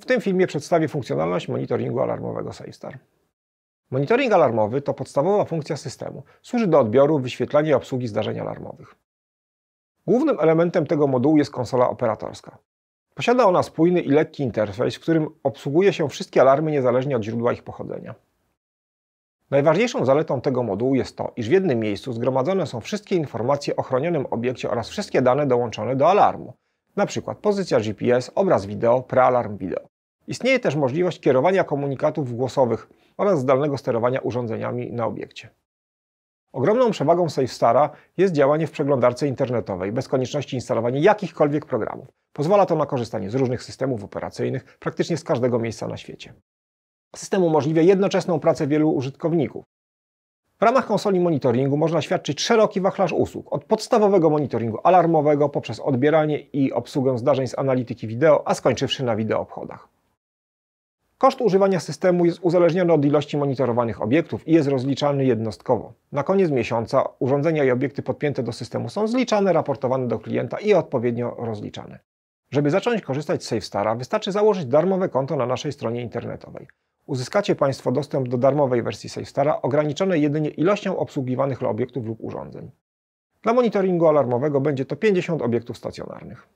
W tym filmie przedstawię funkcjonalność monitoringu alarmowego SafeStar. Monitoring alarmowy to podstawowa funkcja systemu. Służy do odbioru, wyświetlania i obsługi zdarzeń alarmowych. Głównym elementem tego modułu jest konsola operatorska. Posiada ona spójny i lekki interfejs, w którym obsługuje się wszystkie alarmy niezależnie od źródła ich pochodzenia. Najważniejszą zaletą tego modułu jest to, iż w jednym miejscu zgromadzone są wszystkie informacje o chronionym obiekcie oraz wszystkie dane dołączone do alarmu, np. pozycja GPS, obraz wideo, prealarm wideo. Istnieje też możliwość kierowania komunikatów głosowych oraz zdalnego sterowania urządzeniami na obiekcie. Ogromną przewagą SafeStara jest działanie w przeglądarce internetowej, bez konieczności instalowania jakichkolwiek programów. Pozwala to na korzystanie z różnych systemów operacyjnych praktycznie z każdego miejsca na świecie. System umożliwia jednoczesną pracę wielu użytkowników. W ramach konsoli monitoringu można świadczyć szeroki wachlarz usług, od podstawowego monitoringu alarmowego poprzez odbieranie i obsługę zdarzeń z analityki wideo, a skończywszy na wideoobchodach. Koszt używania systemu jest uzależniony od ilości monitorowanych obiektów i jest rozliczalny jednostkowo. Na koniec miesiąca urządzenia i obiekty podpięte do systemu są zliczane, raportowane do klienta i odpowiednio rozliczane. Żeby zacząć korzystać z SafeStara, wystarczy założyć darmowe konto na naszej stronie internetowej. Uzyskacie Państwo dostęp do darmowej wersji SafeStara, ograniczonej jedynie ilością obsługiwanych obiektów lub urządzeń. Dla monitoringu alarmowego będzie to 50 obiektów stacjonarnych.